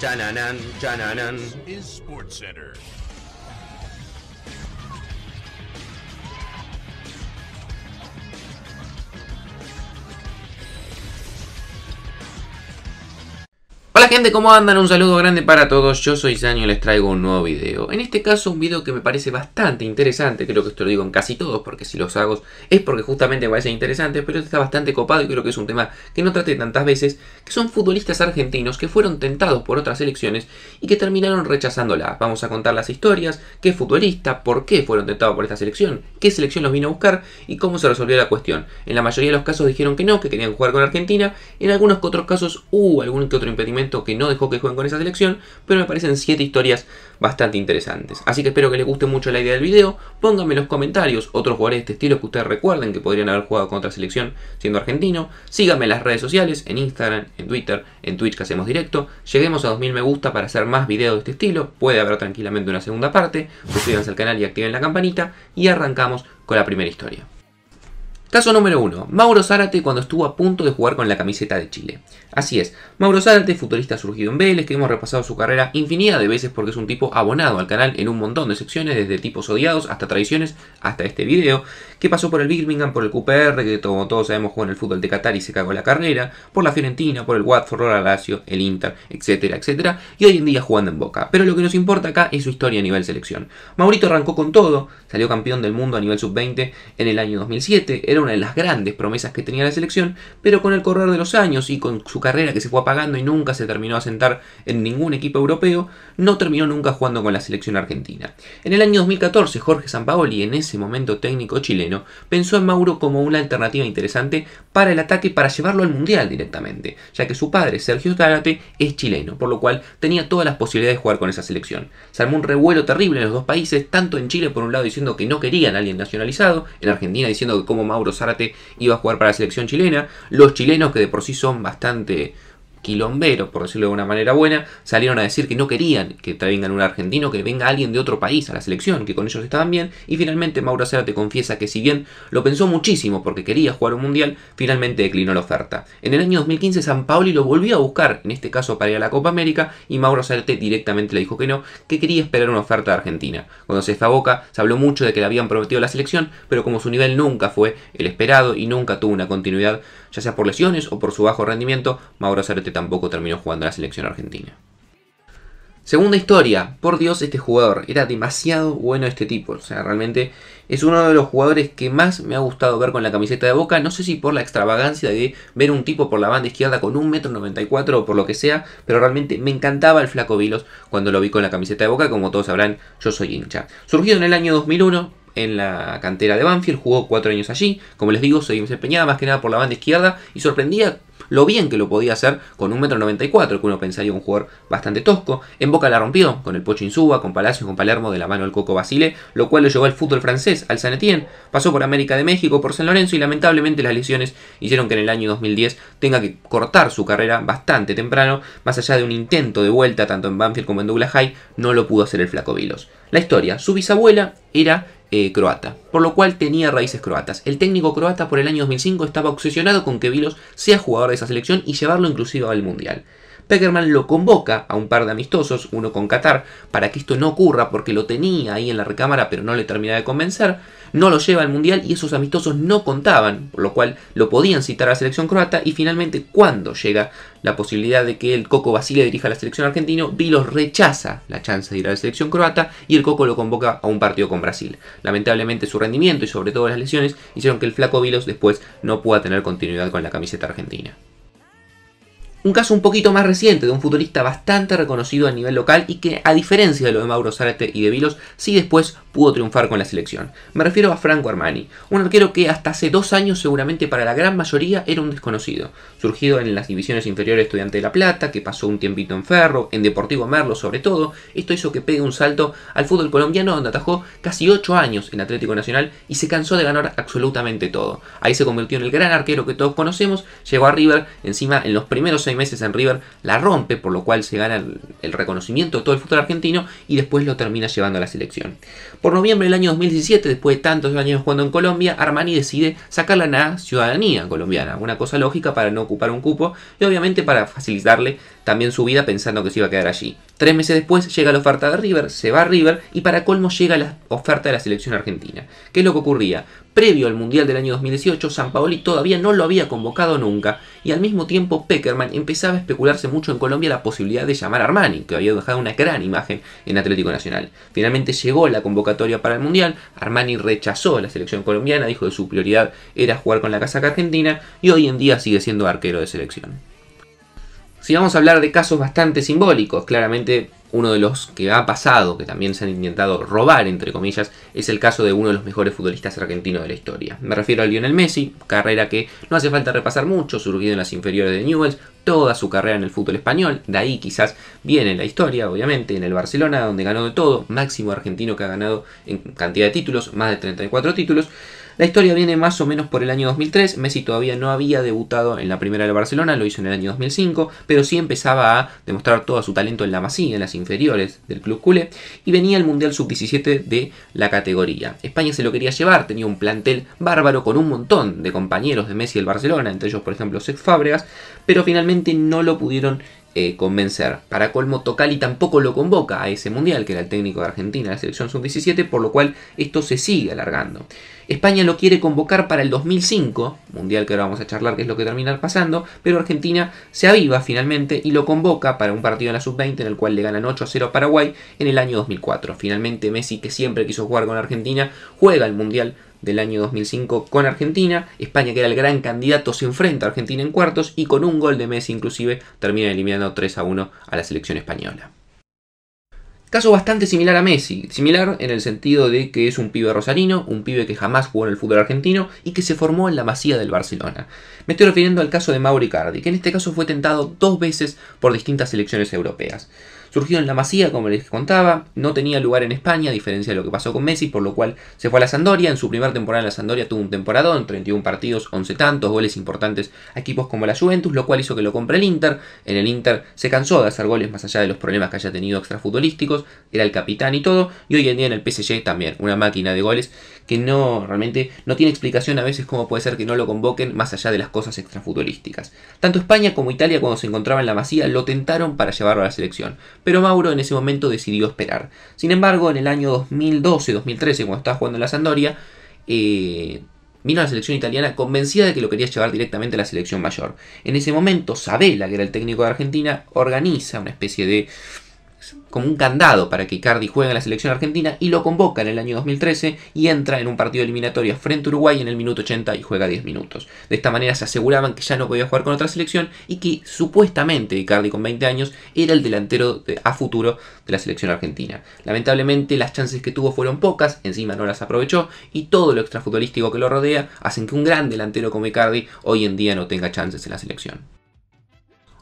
Jananan, This is Sports Center. gente, ¿cómo andan? Un saludo grande para todos, yo soy Zanio y les traigo un nuevo video. En este caso un video que me parece bastante interesante, creo que esto lo digo en casi todos porque si los hago es porque justamente me parece interesante, pero este está bastante copado y creo que es un tema que no traté tantas veces, que son futbolistas argentinos que fueron tentados por otras selecciones y que terminaron rechazándolas. Vamos a contar las historias, qué futbolista, por qué fueron tentados por esta selección, qué selección los vino a buscar y cómo se resolvió la cuestión. En la mayoría de los casos dijeron que no, que querían jugar con Argentina, en algunos que otros casos hubo algún que otro impedimento que no dejó que jueguen con esa selección, pero me parecen 7 historias bastante interesantes. Así que espero que les guste mucho la idea del video, pónganme en los comentarios otros jugadores de este estilo que ustedes recuerden que podrían haber jugado con otra selección siendo argentino, síganme en las redes sociales, en Instagram, en Twitter, en Twitch que hacemos directo, lleguemos a 2000 me gusta para hacer más videos de este estilo, puede haber tranquilamente una segunda parte, suscríbanse al canal y activen la campanita y arrancamos con la primera historia. Caso número 1. Mauro Zárate cuando estuvo a punto de jugar con la camiseta de Chile. Así es, Mauro Zárate, futurista surgido en Vélez, que hemos repasado su carrera infinidad de veces porque es un tipo abonado al canal en un montón de secciones, desde tipos odiados hasta traiciones, hasta este video, que pasó por el Birmingham, por el QPR, que como todos sabemos jugó en el fútbol de Qatar y se cagó la carrera, por la Fiorentina, por el Watford, por Lazio, el Inter, etcétera, etcétera, y hoy en día jugando en Boca. Pero lo que nos importa acá es su historia a nivel selección. Maurito arrancó con todo, salió campeón del mundo a nivel sub-20 en el año 2007, era una de las grandes promesas que tenía la selección, pero con el correr de los años y con su carrera que se fue apagando y nunca se terminó a sentar en ningún equipo europeo, no terminó nunca jugando con la selección argentina. En el año 2014, Jorge Sampaoli, en ese momento técnico chileno, pensó en Mauro como una alternativa interesante para el ataque para llevarlo al Mundial directamente, ya que su padre, Sergio Zárate, es chileno, por lo cual tenía todas las posibilidades de jugar con esa selección. Se un revuelo terrible en los dos países, tanto en Chile por un lado diciendo que no querían a alguien nacionalizado, en Argentina diciendo que como Mauro Zárate iba a jugar para la selección chilena, los chilenos que de por sí son bastante quilomberos, por decirlo de una manera buena, salieron a decir que no querían que vengan un argentino, que venga alguien de otro país a la selección, que con ellos estaban bien, y finalmente Mauro te confiesa que si bien lo pensó muchísimo porque quería jugar un mundial, finalmente declinó la oferta. En el año 2015 San Paoli lo volvió a buscar, en este caso para ir a la Copa América, y Mauro Zárate directamente le dijo que no, que quería esperar una oferta de Argentina. Cuando se fue Boca, se habló mucho de que le habían prometido la selección, pero como su nivel nunca fue el esperado y nunca tuvo una continuidad, ya sea por lesiones o por su bajo rendimiento, Mauro Zarete tampoco terminó jugando la selección argentina. Segunda historia, por Dios este jugador, era demasiado bueno este tipo, o sea, realmente es uno de los jugadores que más me ha gustado ver con la camiseta de Boca, no sé si por la extravagancia de ver un tipo por la banda izquierda con 1,94m o por lo que sea, pero realmente me encantaba el flaco Vilos cuando lo vi con la camiseta de Boca, como todos sabrán, yo soy hincha. Surgido en el año 2001, en la cantera de Banfield, jugó cuatro años allí, como les digo, se desempeñaba más que nada por la banda izquierda y sorprendía lo bien que lo podía hacer con un 1,94m, que uno pensaría un jugador bastante tosco. En Boca la rompió con el Pocho Insúa, con Palacios, con Palermo, de la mano al Coco Basile, lo cual lo llevó al fútbol francés, al San Etienne. Pasó por América de México, por San Lorenzo y lamentablemente las lesiones hicieron que en el año 2010 tenga que cortar su carrera bastante temprano, más allá de un intento de vuelta tanto en Banfield como en Douglas High, no lo pudo hacer el Flaco Vilos. La historia, su bisabuela era eh, croata, por lo cual tenía raíces croatas. El técnico croata por el año 2005 estaba obsesionado con que Vilos sea jugador de esa selección y llevarlo inclusive al Mundial. Peckerman lo convoca a un par de amistosos, uno con Qatar, para que esto no ocurra porque lo tenía ahí en la recámara pero no le termina de convencer, no lo lleva al Mundial y esos amistosos no contaban, por lo cual lo podían citar a la selección croata y finalmente cuando llega la posibilidad de que el Coco Basile dirija a la selección argentina, Vilos rechaza la chance de ir a la selección croata y el Coco lo convoca a un partido con Brasil. Lamentablemente su rendimiento y sobre todo las lesiones hicieron que el flaco Vilos después no pueda tener continuidad con la camiseta argentina. Un caso un poquito más reciente de un futbolista bastante reconocido a nivel local y que, a diferencia de lo de Mauro Zárate y de Vilos, sí después pudo triunfar con la selección. Me refiero a Franco Armani, un arquero que hasta hace dos años seguramente para la gran mayoría era un desconocido. Surgido en las divisiones inferiores de Estudiante de La Plata, que pasó un tiempito en Ferro, en Deportivo Merlo sobre todo, esto hizo que pegue un salto al fútbol colombiano donde atajó casi ocho años en Atlético Nacional y se cansó de ganar absolutamente todo. Ahí se convirtió en el gran arquero que todos conocemos, llegó a River encima en los primeros meses en River la rompe, por lo cual se gana el, el reconocimiento de todo el fútbol argentino y después lo termina llevando a la selección. Por noviembre del año 2017, después de tantos años jugando en Colombia, Armani decide sacar la ciudadanía colombiana, una cosa lógica para no ocupar un cupo y obviamente para facilitarle también su vida pensando que se iba a quedar allí. Tres meses después llega la oferta de River, se va a River y para colmo llega la oferta de la selección argentina. ¿Qué es lo que ocurría? Previo al Mundial del año 2018, San Paoli todavía no lo había convocado nunca y al mismo tiempo Peckerman empezaba a especularse mucho en Colombia la posibilidad de llamar a Armani, que había dejado una gran imagen en Atlético Nacional. Finalmente llegó la convocatoria para el Mundial. Armani rechazó la selección colombiana, dijo que su prioridad era jugar con la casaca argentina y hoy en día sigue siendo arquero de selección. Si vamos a hablar de casos bastante simbólicos, claramente uno de los que ha pasado, que también se han intentado robar, entre comillas, es el caso de uno de los mejores futbolistas argentinos de la historia. Me refiero a Lionel Messi, carrera que no hace falta repasar mucho, surgido en las inferiores de Newells, toda su carrera en el fútbol español, de ahí quizás viene la historia, obviamente, en el Barcelona, donde ganó de todo, máximo argentino que ha ganado en cantidad de títulos, más de 34 títulos, la historia viene más o menos por el año 2003. Messi todavía no había debutado en la primera de Barcelona, lo hizo en el año 2005, pero sí empezaba a demostrar todo su talento en la Masía, en las inferiores del club culé, y venía el Mundial Sub-17 de la categoría. España se lo quería llevar, tenía un plantel bárbaro con un montón de compañeros de Messi del Barcelona, entre ellos, por ejemplo, Sex Fábregas, pero finalmente no lo pudieron eh, convencer. Para colmo, Tocali tampoco lo convoca a ese mundial, que era el técnico de Argentina, la selección sub-17, por lo cual esto se sigue alargando. España lo quiere convocar para el 2005, mundial que ahora vamos a charlar que es lo que termina pasando, pero Argentina se aviva finalmente y lo convoca para un partido en la sub-20 en el cual le ganan 8 a 0 a Paraguay en el año 2004. Finalmente Messi, que siempre quiso jugar con Argentina, juega el mundial del año 2005 con Argentina. España, que era el gran candidato, se enfrenta a Argentina en cuartos y con un gol de Messi inclusive termina eliminando 3 a 1 a la selección española. Caso bastante similar a Messi, similar en el sentido de que es un pibe rosarino, un pibe que jamás jugó en el fútbol argentino y que se formó en la masía del Barcelona. Me estoy refiriendo al caso de Mauro Cardi, que en este caso fue tentado dos veces por distintas selecciones europeas. Surgió en la Masía, como les contaba, no tenía lugar en España, a diferencia de lo que pasó con Messi, por lo cual se fue a la Sandoria. En su primera temporada en la Sandoria tuvo un temporadón, 31 partidos, 11 tantos, goles importantes a equipos como la Juventus, lo cual hizo que lo compre el Inter. En el Inter se cansó de hacer goles más allá de los problemas que haya tenido extrafutbolísticos, era el capitán y todo, y hoy en día en el PSG también, una máquina de goles que no realmente no tiene explicación a veces cómo puede ser que no lo convoquen más allá de las cosas extrafutbolísticas. Tanto España como Italia cuando se encontraba en la Masía lo tentaron para llevarlo a la selección, pero Mauro en ese momento decidió esperar. Sin embargo, en el año 2012-2013, cuando estaba jugando en la Sandoria, eh, vino a la selección italiana convencida de que lo quería llevar directamente a la selección mayor. En ese momento, Sabela, que era el técnico de Argentina, organiza una especie de como un candado para que Icardi juegue en la selección argentina y lo convoca en el año 2013 y entra en un partido eliminatorio frente a Uruguay en el minuto 80 y juega 10 minutos. De esta manera se aseguraban que ya no podía jugar con otra selección y que supuestamente Icardi con 20 años era el delantero a futuro de la selección argentina. Lamentablemente las chances que tuvo fueron pocas, encima no las aprovechó y todo lo extrafutbolístico que lo rodea hacen que un gran delantero como Icardi hoy en día no tenga chances en la selección.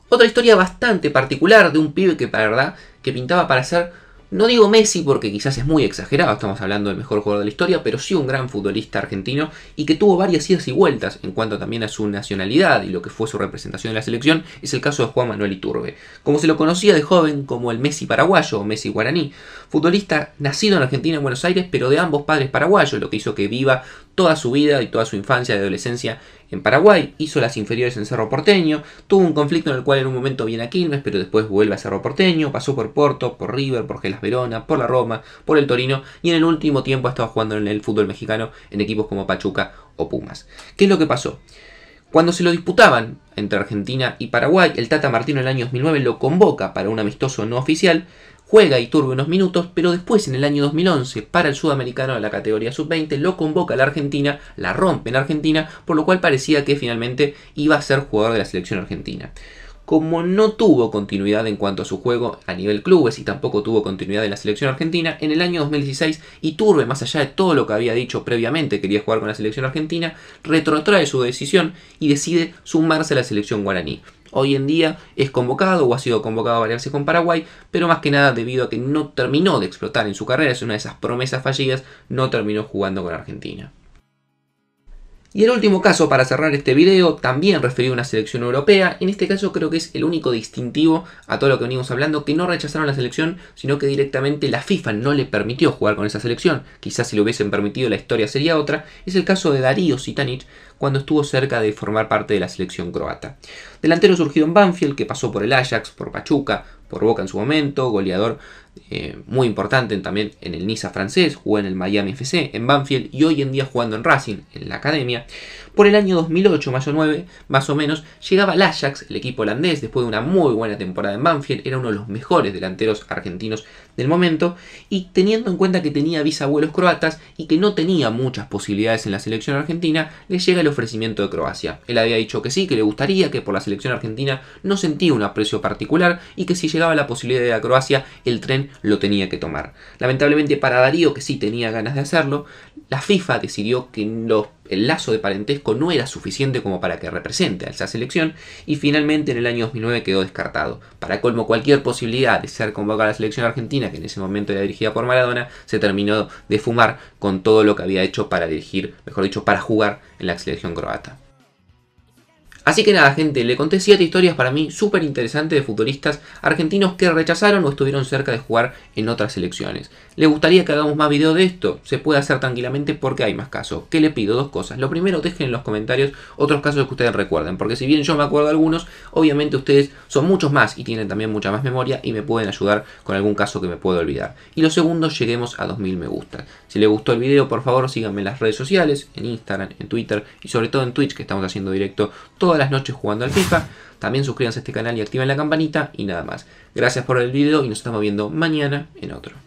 Otra historia bastante particular de un pibe que para verdad que pintaba para ser, no digo Messi porque quizás es muy exagerado, estamos hablando del mejor jugador de la historia, pero sí un gran futbolista argentino y que tuvo varias idas y vueltas en cuanto también a su nacionalidad y lo que fue su representación en la selección, es el caso de Juan Manuel Iturbe. Como se lo conocía de joven como el Messi paraguayo o Messi guaraní, futbolista nacido en Argentina, en Buenos Aires, pero de ambos padres paraguayos, lo que hizo que viva toda su vida y toda su infancia y adolescencia en Paraguay, hizo las inferiores en Cerro Porteño, tuvo un conflicto en el cual en un momento viene a Quilmes, pero después vuelve a Cerro Porteño, pasó por Porto, por River, por Gelas Verona, por la Roma, por el Torino y en el último tiempo ha estado jugando en el fútbol mexicano en equipos como Pachuca o Pumas. ¿Qué es lo que pasó? Cuando se lo disputaban entre Argentina y Paraguay, el Tata Martino en el año 2009 lo convoca para un amistoso no oficial, Juega Iturbe unos minutos, pero después en el año 2011 para el sudamericano de la categoría sub-20 lo convoca a la Argentina, la rompe en Argentina, por lo cual parecía que finalmente iba a ser jugador de la selección argentina como no tuvo continuidad en cuanto a su juego a nivel clubes y tampoco tuvo continuidad en la selección argentina, en el año 2016 Iturbe, más allá de todo lo que había dicho previamente, quería jugar con la selección argentina, retrotrae su decisión y decide sumarse a la selección guaraní. Hoy en día es convocado o ha sido convocado varias veces con Paraguay, pero más que nada debido a que no terminó de explotar en su carrera, es una de esas promesas fallidas, no terminó jugando con Argentina. Y el último caso para cerrar este video, también referido a una selección europea, en este caso creo que es el único distintivo a todo lo que venimos hablando, que no rechazaron la selección, sino que directamente la FIFA no le permitió jugar con esa selección, quizás si lo hubiesen permitido la historia sería otra, es el caso de Darío Sitanich, cuando estuvo cerca de formar parte de la selección croata. Delantero surgido en Banfield, que pasó por el Ajax, por Pachuca, por Boca en su momento, goleador eh, muy importante también en el Niza francés, jugó en el Miami FC, en Banfield y hoy en día jugando en Racing, en la academia. Por el año 2008, mayo 9, más o menos, llegaba al Ajax, el equipo holandés, después de una muy buena temporada en Banfield, era uno de los mejores delanteros argentinos del momento, y teniendo en cuenta que tenía bisabuelos croatas y que no tenía muchas posibilidades en la selección argentina, le llega el ofrecimiento de Croacia. Él había dicho que sí, que le gustaría, que por la selección argentina no sentía un aprecio particular y que si llegaba la posibilidad de ir a Croacia, el tren lo tenía que tomar. Lamentablemente para Darío, que sí tenía ganas de hacerlo, la FIFA decidió que los el lazo de parentesco no era suficiente como para que represente a esa selección y finalmente en el año 2009 quedó descartado. Para colmo, cualquier posibilidad de ser convocado a la selección argentina, que en ese momento era dirigida por Maradona, se terminó de fumar con todo lo que había hecho para dirigir, mejor dicho, para jugar en la selección croata. Así que nada, gente, le conté 7 historias para mí súper interesantes de futbolistas argentinos que rechazaron o estuvieron cerca de jugar en otras selecciones. ¿Le gustaría que hagamos más videos de esto? Se puede hacer tranquilamente porque hay más casos. ¿Qué le pido? Dos cosas. Lo primero, dejen en los comentarios otros casos que ustedes recuerden, porque si bien yo me acuerdo algunos, obviamente ustedes son muchos más y tienen también mucha más memoria y me pueden ayudar con algún caso que me pueda olvidar. Y lo segundo, lleguemos a 2000 me gusta. Si les gustó el video, por favor síganme en las redes sociales, en Instagram, en Twitter y sobre todo en Twitch que estamos haciendo directo todas las noches jugando al FIFA. También suscríbanse a este canal y activen la campanita y nada más. Gracias por el video y nos estamos viendo mañana en otro.